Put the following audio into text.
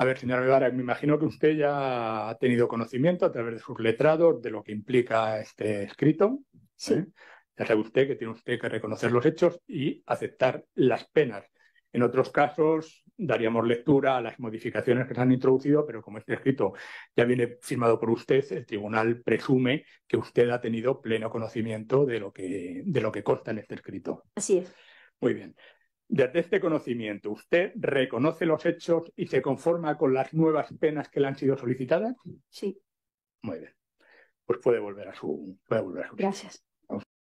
A ver, señora Guevara, me imagino que usted ya ha tenido conocimiento a través de sus letrados de lo que implica este escrito. Sí. Ya sabe usted que tiene usted que reconocer los hechos y aceptar las penas. En otros casos daríamos lectura a las modificaciones que se han introducido, pero como este escrito ya viene firmado por usted, el tribunal presume que usted ha tenido pleno conocimiento de lo que, de lo que consta en este escrito. Así es. Muy bien. Desde este conocimiento, ¿usted reconoce los hechos y se conforma con las nuevas penas que le han sido solicitadas? Sí. Muy bien. Pues puede volver a su. Puede volver a su Gracias.